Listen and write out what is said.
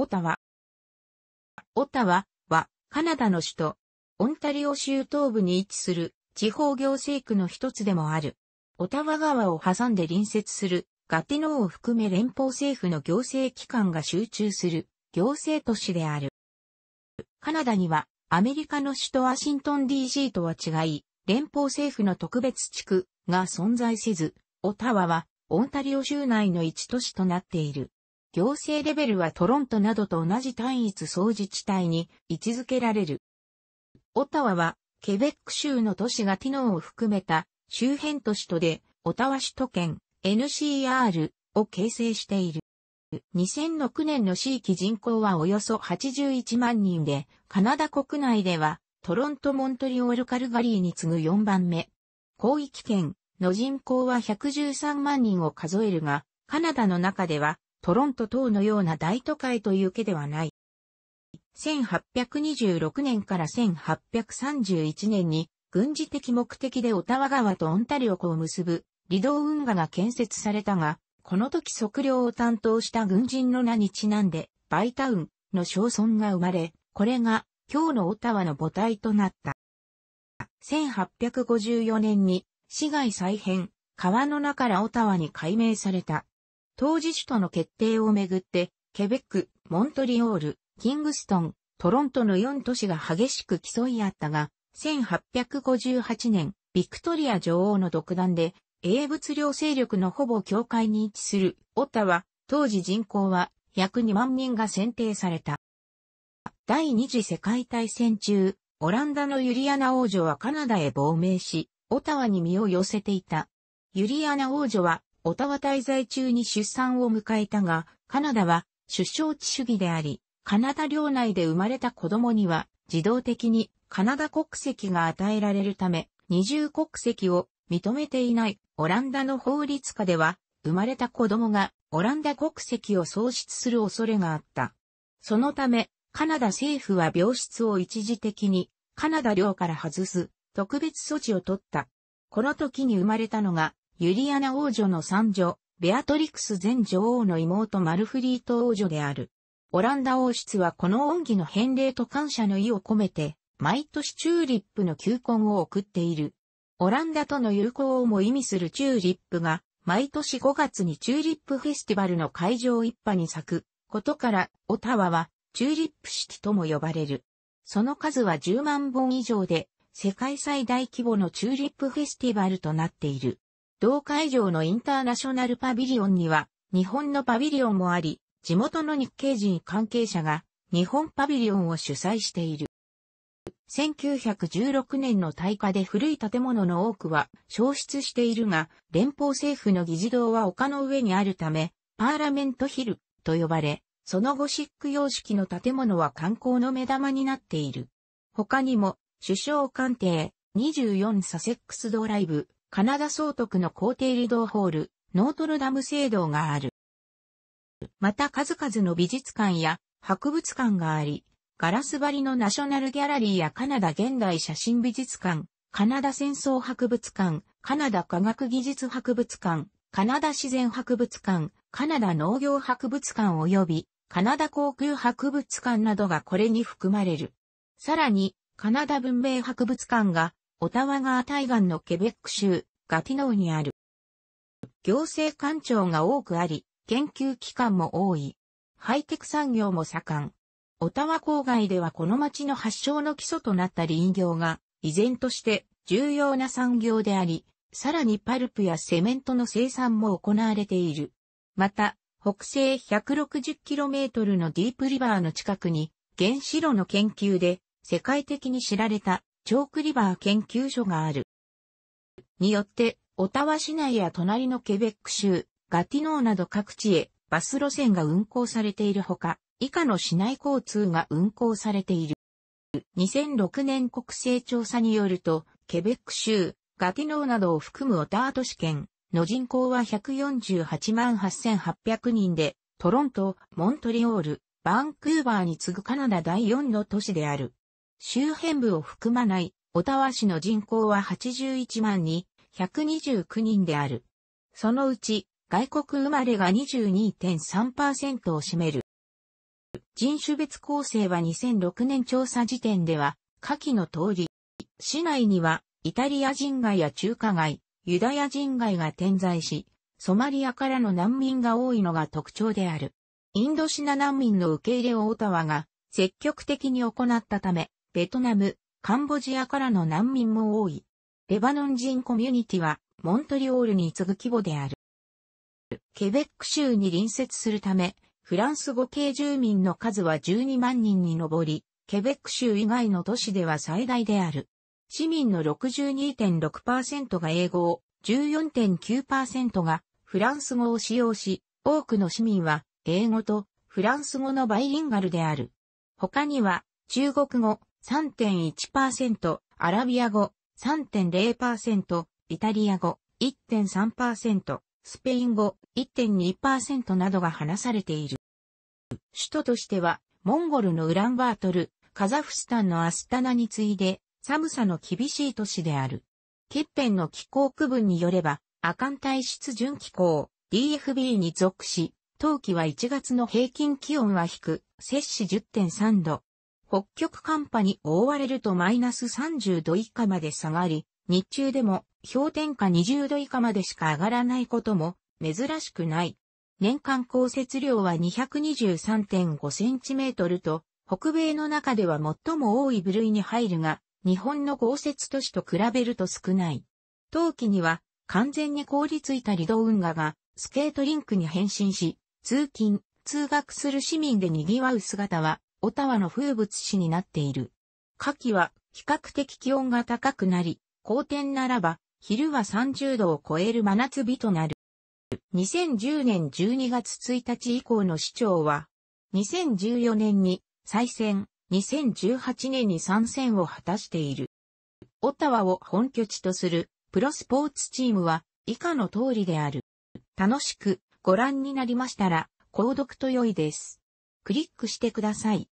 オタワ。オタワは、カナダの首都、オンタリオ州東部に位置する地方行政区の一つでもある。オタワ川を挟んで隣接するガティノーを含め連邦政府の行政機関が集中する行政都市である。カナダにはアメリカの首都ワシントン d g とは違い、連邦政府の特別地区が存在せず、オタワはオンタリオ州内の一都市となっている。行政レベルはトロントなどと同じ単一総自治体に位置づけられる。オタワは、ケベック州の都市がティノーを含めた周辺都市とで、オタワ首都圏 NCR を形成している。2006年の地域人口はおよそ81万人で、カナダ国内ではトロント・モントリオール・カルガリーに次ぐ4番目。広域圏の人口は113万人を数えるが、カナダの中ではトロント等のような大都会という家ではない。1826年から1831年に軍事的目的でオタワ川とオンタリオ湖を結ぶ離道運河が建設されたが、この時測量を担当した軍人の名にちなんで、バイタウンの小村が生まれ、これが今日のオタワの母体となった。1854年に市街再編、川の名からオタワに改名された。当時首都の決定をめぐって、ケベック、モントリオール、キングストン、トロントの4都市が激しく競い合ったが、1858年、ビクトリア女王の独断で、英仏領勢力のほぼ境界に位置するオタは、当時人口は約2万人が選定された。第二次世界大戦中、オランダのユリアナ王女はカナダへ亡命し、オタワに身を寄せていた。ユリアナ王女はオタワ滞在中に出産を迎えたが、カナダは出生地主義であり、カナダ領内で生まれた子供には自動的にカナダ国籍が与えられるため、二重国籍を認めていないオランダの法律下では、生まれた子供がオランダ国籍を喪失する恐れがあった。そのため、カナダ政府は病室を一時的にカナダ領から外す特別措置を取った。この時に生まれたのがユリアナ王女の三女、ベアトリクス前女王の妹マルフリート王女である。オランダ王室はこの恩義の返礼と感謝の意を込めて、毎年チューリップの球根を送っている。オランダとの友好をも意味するチューリップが、毎年5月にチューリップフェスティバルの会場一派に咲くことから、オタワはチューリップ式とも呼ばれる。その数は10万本以上で、世界最大規模のチューリップフェスティバルとなっている。同会場のインターナショナルパビリオンには、日本のパビリオンもあり、地元の日系人関係者が日本パビリオンを主催している。1916年の大火で古い建物の多くは消失しているが、連邦政府の議事堂は丘の上にあるため、パーラメントヒルと呼ばれ、そのゴシック様式の建物は観光の目玉になっている。他にも、首相官邸、24サセックスドライブ、カナダ総督の皇帝リドーホール、ノートルダム聖堂がある。また数々の美術館や博物館があり、ガラス張りのナショナルギャラリーやカナダ現代写真美術館、カナダ戦争博物館、カナダ科学技術博物館、カナダ自然博物館、カナダ農業博物館及びカナダ航空博物館などがこれに含まれる。さらに、カナダ文明博物館がオタワ川対岸のケベック州、ガティノーにある。行政官庁が多くあり、研究機関も多い。ハイテク産業も盛ん。オタワ郊外ではこの町の発祥の基礎となった林業が、依然として重要な産業であり、さらにパルプやセメントの生産も行われている。また、北西 160km のディープリバーの近くに、原子炉の研究で世界的に知られたチョークリバー研究所がある。によって、オタワ市内や隣のケベック州、ガティノーなど各地へバス路線が運行されているほか、以下の市内交通が運行されている。2006年国勢調査によると、ケベック州、ガティノーなどを含むオタート市圏の人口は148万8800人で、トロント、モントリオール、バンクーバーに次ぐカナダ第4の都市である。周辺部を含まない、オタワ市の人口は81万に129人である。そのうち、外国生まれが22.3%を占める。人種別構成は2006年調査時点では、下記の通り、市内にはイタリア人街や中華街、ユダヤ人街が点在し、ソマリアからの難民が多いのが特徴である。インドシナ難民の受け入れをオタワが積極的に行ったため、ベトナム、カンボジアからの難民も多い。レバノン人コミュニティはモントリオールに次ぐ規模である。ケベック州に隣接するため、フランス語系住民の数は12万人に上り、ケベック州以外の都市では最大である。市民の62.6%が英語を、14.9%がフランス語を使用し、多くの市民は英語とフランス語のバイリンガルである。他には中国語、3.1%、アラビア語3.0%、イタリア語1.3%、スペイン語1.2%などが話されている。首都としては、モンゴルのウランバートル、カザフスタンのアスタナに次いで、寒さの厳しい都市である。欠片の気候区分によれば、アカン体質純気候、DFB に属し、冬季は1月の平均気温は低く、摂氏10.3度、北極寒波に覆われるとマイナス30度以下まで下がり、日中でも氷点下20度以下までしか上がらないことも珍しくない。年間降雪量は2 2 3 5トルと、北米の中では最も多い部類に入るが、日本の降雪都市と比べると少ない。冬季には完全に凍りついたリド運河がスケートリンクに変身し、通勤、通学する市民で賑わう姿はオタワの風物詩になっている。夏季は比較的気温が高くなり、好天ならば、昼は30度を超える真夏日となる。2010年12月1日以降の市長は、2014年に再選、2018年に参戦を果たしている。オタワを本拠地とするプロスポーツチームは以下の通りである。楽しくご覧になりましたら、購読と良いです。クリックしてください。